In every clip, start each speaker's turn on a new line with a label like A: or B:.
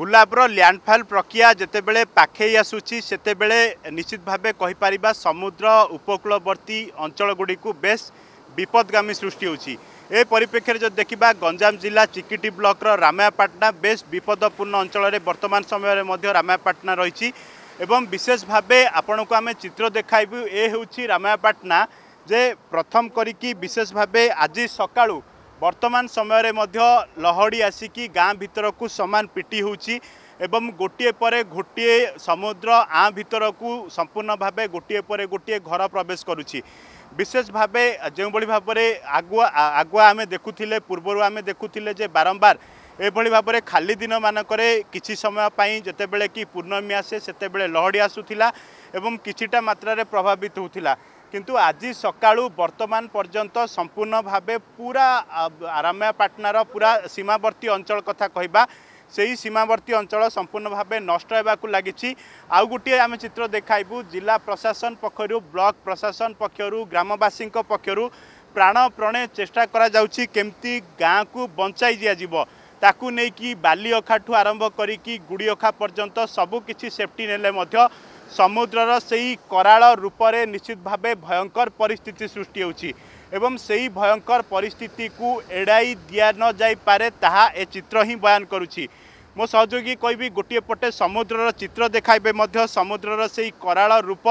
A: ଗୁଲାବର landfall ପ୍ରକ୍ରିୟା ଯେତେବେଳେ ପାଖେଇ ଆସୁଛି ସେତେବେଳେ ନିଶ୍ଚିତ ଭାବେ କହିପାରିବା ସମୁଦ୍ର ଉପକୂଳବର୍ତ୍ତୀ ଅଞ୍ଚଳଗୁଡ଼ିକୁ ବେଶ୍ ବିପଦଗାମୀ ସୃଷ୍ଟି ହେଉଛି ଏ ପରିପ୍ରେକ୍ଷୀରେ ଯଦି ଦେଖିବା ଗଞ୍ଜାମ ଜିଲ୍ଲା ଚିକିଟି ବ୍ଲକ୍ର ରାମାୟପାଟଣା ବେଶ୍ ବିପଦପୂର୍ଣ୍ଣ ଅଞ୍ଚଳରେ ବର୍ତ୍ତମାନ ସମୟରେ ମଧ୍ୟ ରାମାୟପାଟଣା ରହିଛି ଏବଂ ବିଶେଷ ଭାବେ ଆପଣଙ୍କୁ ଆମେ ଚିତ୍ର ଦେଖାଇବୁ ଏ ହେଉଛି ରାମାୟପାଟଣା ଯେ ପ୍ରଥମ କରିକି ବିଶେଷ ଭାବେ ଆଜି ସକାଳୁ ବର୍ତ୍ତମାନ ସମୟରେ ମଧ୍ୟ ଲହଡ଼ି ଆସିକି ଗାଁ ଭିତରକୁ ସମାନ ପିଟି ହେଉଛି ଏବଂ ଗୋଟିଏ ପରେ ଗୋଟିଏ ସମୁଦ୍ର ଆ ଭିତରକୁ ସମ୍ପୂର୍ଣ୍ଣ ଭାବେ ଗୋଟିଏ ପରେ ଗୋଟିଏ ଘର ପ୍ରବେଶ କରୁଛି ବିଶେଷ ଭାବେ ଯେଉଁଭଳି ଭାବରେ ଆଗୁଆ ଆଗୁଆ ଆମେ ଦେଖୁଥିଲେ ପୂର୍ବରୁ ଆମେ ଦେଖୁଥିଲେ ଯେ ବାରମ୍ବାର ଏଭଳି ଭାବରେ ଖାଲି ଦିନମାନଙ୍କରେ କିଛି ସମୟ ପାଇଁ ଯେତେବେଳେ କି ପୂର୍ଣ୍ଣମୀ ଆସେ ସେତେବେଳେ ଲହଡ଼ି ଆସୁଥିଲା ଏବଂ କିଛିଟା ମାତ୍ରାରେ ପ୍ରଭାବିତ ହେଉଥିଲା କିନ୍ତୁ ଆଜି ସକାଳୁ ବର୍ତ୍ତମାନ ପର୍ଯ୍ୟନ୍ତ ସମ୍ପୂର୍ଣ୍ଣ ଭାବେ ପୁରା ଆରାମ୍ୟପାଟନାର ପୁରା ସୀମାବର୍ତ୍ତୀ ଅଞ୍ଚଳ କଥା କହିବା ସେହି ସୀମାବର୍ତ୍ତୀ ଅଞ୍ଚଳ ସମ୍ପୂର୍ଣ୍ଣ ଭାବେ ନଷ୍ଟ ହେବାକୁ ଲାଗିଛି ଆଉ ଗୋଟିଏ ଆମେ ଚିତ୍ର ଦେଖାଇବୁ ଜିଲ୍ଲା ପ୍ରଶାସନ ପକ୍ଷରୁ ବ୍ଲକ ପ୍ରଶାସନ ପକ୍ଷରୁ ଗ୍ରାମବାସୀଙ୍କ ପକ୍ଷରୁ ପ୍ରାଣପ୍ରଣେ ଚେଷ୍ଟା କରାଯାଉଛି କେମିତି ଗାଁକୁ ବଞ୍ଚାଇ ଦିଆଯିବ ତାକୁ ନେଇକି ବାଲି ଅଖାଠୁ ଆରମ୍ଭ କରିକି ଗୁଡ଼ି ଅଖା ପର୍ଯ୍ୟନ୍ତ ସବୁକିଛି ସେଫ୍ଟି ନେଲେ ମଧ୍ୟ ସମୁଦ୍ରର ସେହି କରାଳ ରୂପରେ ନିଶ୍ଚିତ ଭାବେ ଭୟଙ୍କର ପରିସ୍ଥିତି ସୃଷ୍ଟି ହେଉଛି ଏବଂ ସେହି ଭୟଙ୍କର ପରିସ୍ଥିତିକୁ ଏଡ଼ାଇ ଦିଆ ନଯାଇପାରେ ତାହା ଏ ଚିତ୍ର ହିଁ ବୟାନ କରୁଛି ମୋ ସହଯୋଗୀ କହିବି ଗୋଟିଏ ପଟେ ସମୁଦ୍ରର ଚିତ୍ର ଦେଖାଇବେ ମଧ୍ୟ ସମୁଦ୍ରର ସେହି କରାଳ ରୂପ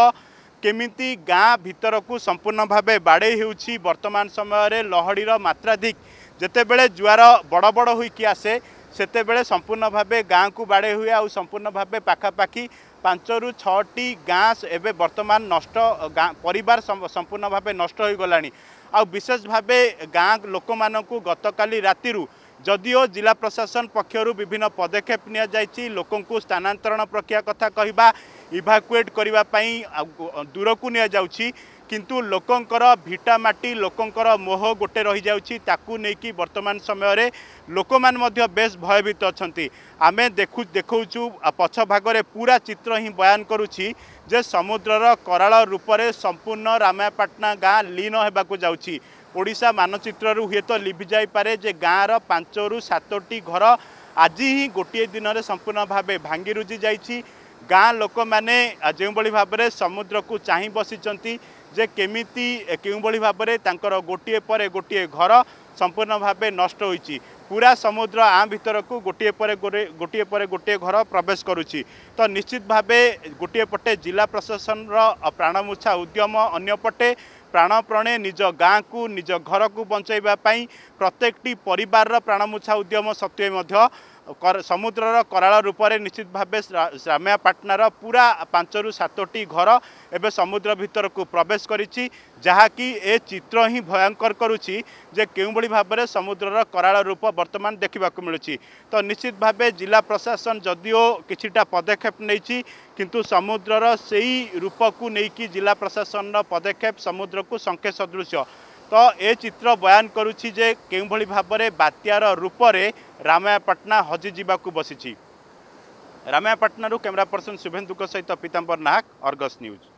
A: କେମିତି ଗାଁ ଭିତରକୁ ସମ୍ପୂର୍ଣ୍ଣ ଭାବେ ବାଡ଼େଇ ହେଉଛି ବର୍ତ୍ତମାନ ସମୟରେ ଲହଡ଼ିର ମାତ୍ରାଧିକ ଯେତେବେଳେ ଜୁଆର ବଡ଼ ବଡ଼ ହୋଇକି ଆସେ ସେତେବେଳେ ସମ୍ପୂର୍ଣ୍ଣ ଭାବେ ଗାଁକୁ ବାଡ଼େଇ ହୁଏ ଆଉ ସମ୍ପୂର୍ଣ୍ଣ ଭାବେ ପାଖାପାଖି ପାଞ୍ଚରୁ ଛଅଟି ଗାଁ ଏବେ ବର୍ତ୍ତମାନ ନଷ୍ଟ ପରିବାର ସମ୍ପୂର୍ଣ୍ଣ ଭାବେ ନଷ୍ଟ ହୋଇଗଲାଣି ଆଉ ବିଶେଷ ଭାବେ ଗାଁ ଲୋକମାନଙ୍କୁ ଗତକାଲି ରାତିରୁ ଯଦିଓ ଜିଲ୍ଲା ପ୍ରଶାସନ ପକ୍ଷରୁ ବିଭିନ୍ନ ପଦକ୍ଷେପ ନିଆଯାଇଛି ଲୋକଙ୍କୁ ସ୍ଥାନାନ୍ତରଣ ପ୍ରକ୍ରିୟା କଥା କହିବା ଇଭାକୁଏଟ୍ କରିବା ପାଇଁ ଦୂରକୁ ନିଆଯାଉଛି কিন্তু ଲୋକଙ୍କର ଭିଟାମାଟି ଲୋକଙ୍କର ମୋହ ଗୋଟେ ରହିଯାଉଛି ତାକୁ ନେଇକି ବର୍ତ୍ତମାନ ସମୟରେ ଲୋକମାନେ ମଧ୍ୟ ବେଶ୍ ଭୟଭୀତ ଅଛନ୍ତି ଆମେ ଦେଖୁ ଦେଖାଉଛୁ ପଛ ଭାଗରେ ପୁରା ଚିତ୍ର ହିଁ ବୟାନ କରୁଛି ଯେ ସମୁଦ୍ରର କରାଳ ରୂପରେ ସମ୍ପୂର୍ଣ୍ଣ ରାମାୟପାଟଣା ଗାଁ ଲୀନ ହେବାକୁ ଯାଉଛି ଓଡ଼ିଶା ମାନଚିତ୍ରରୁ ହୁଏତ ଲିଭିଯାଇପାରେ ଯେ ଗାଁର ପାଞ୍ଚରୁ ସାତଟି ଘର ଆଜି ହିଁ ଗୋଟିଏ ଦିନରେ ସମ୍ପୂର୍ଣ୍ଣ ଭାବେ ଭାଙ୍ଗିରୁଜି ଯାଇଛି ଗାଁ ଲୋକମାନେ ଯେଉଁଭଳି ଭାବରେ ସମୁଦ୍ରକୁ ଚାହିଁ ବସିଛନ୍ତି ଯେ କେମିତି କେଉଁଭଳି ଭାବରେ ତାଙ୍କର ଗୋଟିଏ ପରେ ଗୋଟିଏ ଘର ସମ୍ପୂର୍ଣ୍ଣ ଭାବେ ନଷ୍ଟ ହୋଇଛି ପୁରା ସମୁଦ୍ର ଆ ଭିତରକୁ ଗୋଟିଏ ପରେ ଗୋଟିଏ ପରେ ଗୋଟିଏ ଘର ପ୍ରବେଶ କରୁଛି ତ ନିଶ୍ଚିତ ଭାବେ ଗୋଟିଏ ପଟେ ଜିଲ୍ଲା ପ୍ରଶାସନର ପ୍ରାଣମୂର୍ଚ୍ଛା ଉଦ୍ୟମ ଅନ୍ୟପଟେ ପ୍ରାଣପ୍ରଣେ ନିଜ ଗାଁକୁ ନିଜ ଘରକୁ ବଞ୍ଚାଇବା ପାଇଁ ପ୍ରତ୍ୟେକଟି ପରିବାରର ପ୍ରାଣମୂର୍ଚ୍ଛା ଉଦ୍ୟମ ସତ୍ତ୍ୱେ ମଧ୍ୟ ସମୁଦ୍ରର କରାଳ ରୂପରେ ନିଶ୍ଚିତ ଭାବେ ରାମ୍ୟାପାଟନାର ପୁରା ପାଞ୍ଚରୁ ସାତଟି ଘର ଏବେ ସମୁଦ୍ର ଭିତରକୁ ପ୍ରବେଶ କରିଛି ଯାହାକି ଏ ଚିତ୍ର ହିଁ ଭୟଙ୍କର କରୁଛି ଯେ କେଉଁଭଳି ଭାବରେ ସମୁଦ୍ରର କରାଳ ରୂପ ବର୍ତ୍ତମାନ ଦେଖିବାକୁ ମିଳୁଛି ତ ନିଶ୍ଚିତ ଭାବେ ଜିଲ୍ଲା ପ୍ରଶାସନ ଯଦିଓ କିଛିଟା ପଦକ୍ଷେପ ନେଇଛି କିନ୍ତୁ ସମୁଦ୍ରର ସେଇ ରୂପକୁ ନେଇକି ଜିଲ୍ଲା ପ୍ରଶାସନର ପଦକ୍ଷେପ ସମୁଦ୍ରକୁ ସଂଖ୍ୟା ସଦୃଶ୍ୟ ତ ଏ ଚିତ୍ର ବୟାନ କରୁଛି ଯେ କେଉଁଭଳି ଭାବରେ ବାତ୍ୟାର ରୂପରେ ରାମାୟପାଟନା ହଜିଯିବାକୁ ବସିଛି ରାମାୟପାଟନାରୁ କ୍ୟାମେରା ପର୍ସନ୍ ଶୁଭେନ୍ଦୁଙ୍କ ସହିତ ପୀତାମ୍ବର ନାହକ ଅର୍ଗସ୍ ନ୍ୟୁଜ୍